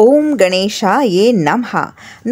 ओम ये नमः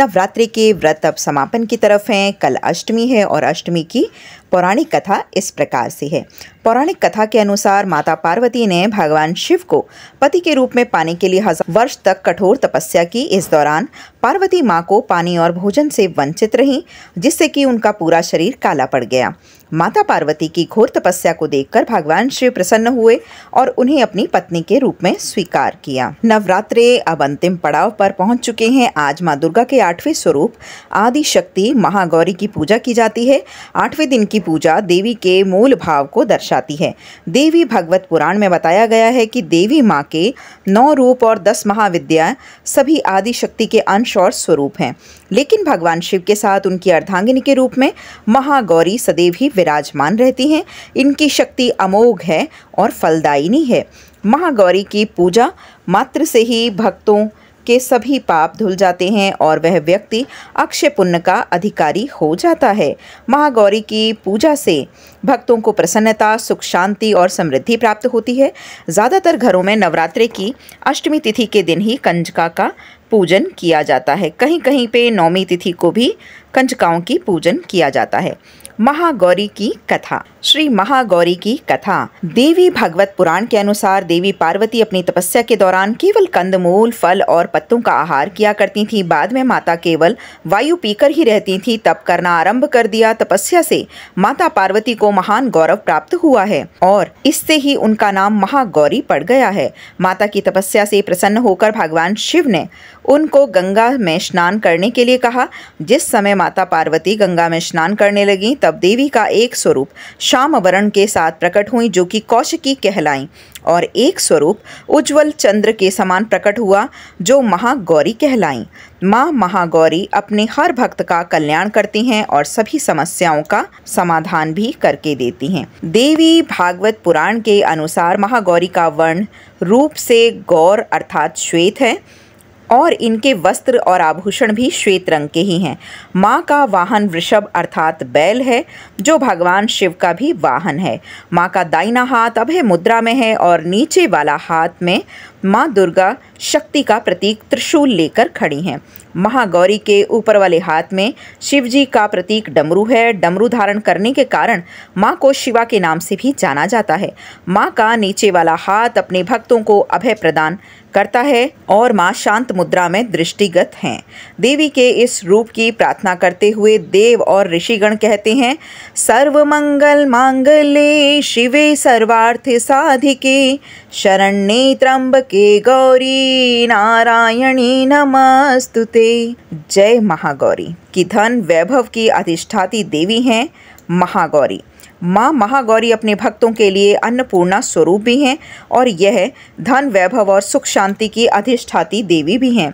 नवरात्रि के व्रत अब समापन की तरफ हैं कल अष्टमी है और अष्टमी की पौराणिक कथा इस प्रकार से है पौराणिक कथा के अनुसार माता पार्वती ने भगवान शिव को पति के रूप में पाने के लिए हजार वर्ष तक कठोर तपस्या की इस दौरान पार्वती माँ को पानी और भोजन से वंचित रहीं जिससे कि उनका पूरा शरीर काला पड़ गया माता पार्वती की घोर तपस्या को देखकर भगवान शिव प्रसन्न हुए और उन्हें अपनी पत्नी के रूप में स्वीकार किया नवरात्रे अब अंतिम पड़ाव पर पहुंच चुके हैं आज माँ दुर्गा के आठवें स्वरूप आदि शक्ति महागौरी की पूजा की जाती है आठवें दिन की पूजा देवी के मूल भाव को दर्शाती है देवी भगवत पुराण में बताया गया है कि देवी माँ के नौ रूप और दस महाविद्या सभी आदि शक्ति के अंश और स्वरूप हैं लेकिन भगवान शिव के साथ उनकी अर्धांगिनी के रूप में महागौरी सदैव ही विराजमान रहती हैं इनकी शक्ति अमोघ है और फलदायिनी है महागौरी की पूजा मात्र से ही भक्तों के सभी पाप धुल जाते हैं और वह व्यक्ति अक्षय पुण्य का अधिकारी हो जाता है महागौरी की पूजा से भक्तों को प्रसन्नता सुख शांति और समृद्धि प्राप्त होती है ज़्यादातर घरों में नवरात्रि की अष्टमी तिथि के दिन ही कंजका का पूजन किया जाता है कहीं कहीं पे नौमी तिथि को भी कंजकाओं की पूजन किया जाता है महागौरी की कथा श्री महागौरी की कथा देवी भगवत पुराण के अनुसार देवी पार्वती अपनी तपस्या के दौरान केवल कंदमूल फल और पत्तों का आहार किया करती थी बाद में माता केवल वायु पीकर ही रहती थी तप करना आरंभ कर दिया तपस्या से माता पार्वती को महान गौरव प्राप्त हुआ है और इससे ही उनका नाम महागौरी पड़ गया है माता की तपस्या से प्रसन्न होकर भगवान शिव ने उनको गंगा में स्नान करने के लिए कहा जिस समय माता पार्वती गंगा में स्नान करने लगी तब देवी का एक स्वरूप श्याम के साथ प्रकट हुई जो कि कौशिकी कहलाई और एक स्वरूप उज्जवल चंद्र के समान प्रकट हुआ जो महागौरी कहलाई माँ महागौरी अपने हर भक्त का कल्याण करती हैं और सभी समस्याओं का समाधान भी करके देती हैं देवी भागवत पुराण के अनुसार महागौरी का वर्ण रूप से गौर अर्थात श्वेत है और इनके वस्त्र और आभूषण भी श्वेत रंग के ही हैं माँ का वाहन वृषभ अर्थात बैल है जो भगवान शिव का भी वाहन है माँ का दाहिना हाथ अभय मुद्रा में है और नीचे वाला हाथ में माँ दुर्गा शक्ति का प्रतीक त्रिशूल लेकर खड़ी हैं महागौरी के ऊपर वाले हाथ में शिव जी का प्रतीक डमरू है डमरू धारण करने के कारण माँ को शिवा के नाम से भी जाना जाता है माँ का नीचे वाला हाथ अपने भक्तों को अभय प्रदान करता है और माँ शांत मुद्रा में दृष्टिगत हैं देवी के इस रूप की प्रार्थना करते हुए देव और ऋषिगण कहते हैं सर्व मंगल मांगले शिवे सर्वार्थ साधिके शरण्ये त्र्यंबक के गौरी नारायणी नमस्तुते जय महागौरी की धन वैभव की अधिष्ठाती देवी हैं महागौरी माँ महागौरी अपने भक्तों के लिए अन्नपूर्णा स्वरूप भी हैं और यह धन वैभव और सुख शांति की अधिष्ठाती देवी भी हैं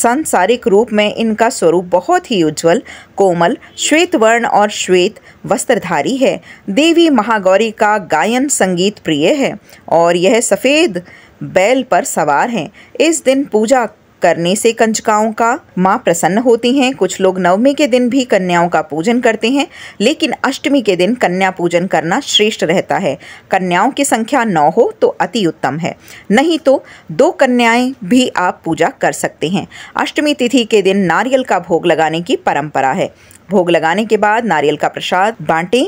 सांसारिक रूप में इनका स्वरूप बहुत ही उज्जवल कोमल श्वेत वर्ण और श्वेत वस्त्रधारी है देवी महागौरी का गायन संगीत प्रिय है और यह सफ़ेद बैल पर सवार हैं इस दिन पूजा करने से कंजकाओं का माँ प्रसन्न होती हैं कुछ लोग नवमी के दिन भी कन्याओं का पूजन करते हैं लेकिन अष्टमी के दिन कन्या पूजन करना श्रेष्ठ रहता है कन्याओं की संख्या नौ हो तो अति उत्तम है नहीं तो दो कन्याएं भी आप पूजा कर सकते हैं अष्टमी तिथि के दिन नारियल का भोग लगाने की परंपरा है भोग लगाने के बाद नारियल का प्रसाद बांटे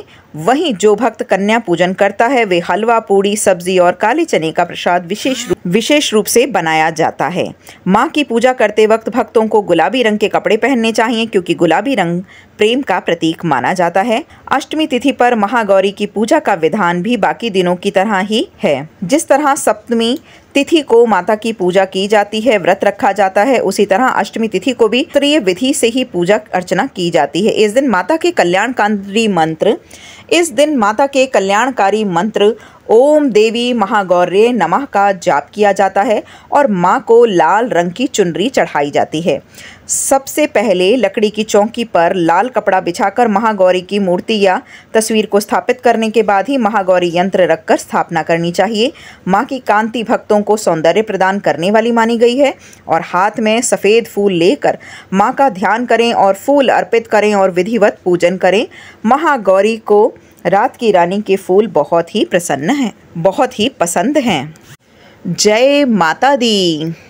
वहीं जो भक्त कन्या पूजन करता है वे हलवा पूड़ी सब्जी और काले चने का प्रसाद विशेष रूप विशेष रूप से बनाया जाता है माँ की पूजा करते वक्त भक्तों को गुलाबी रंग के कपड़े पहनने चाहिए क्योंकि गुलाबी रंग प्रेम का प्रतीक माना जाता है अष्टमी तिथि पर महागौरी की पूजा का विधान भी बाकी दिनों की तरह ही है जिस तरह सप्तमी तिथि को माता की पूजा की जाती है व्रत रखा जाता है उसी तरह अष्टमी तिथि को भी त्रिय विधि से ही पूजा अर्चना की जाती है इस दिन माता के कल्याणकारी मंत्र इस दिन माता के कल्याणकारी मंत्र ओम देवी महागौर्य नमः का जाप किया जाता है और माँ को लाल रंग की चुनरी चढ़ाई जाती है सबसे पहले लकड़ी की चौकी पर लाल कपड़ा बिछाकर महागौरी की मूर्ति या तस्वीर को स्थापित करने के बाद ही महागौरी यंत्र रखकर स्थापना करनी चाहिए माँ की कांति भक्तों को सौंदर्य प्रदान करने वाली मानी गई है और हाथ में सफ़ेद फूल लेकर माँ का ध्यान करें और फूल अर्पित करें और विधिवत पूजन करें महागौरी को रात की रानी के फूल बहुत ही प्रसन्न हैं बहुत ही पसंद हैं जय माता दी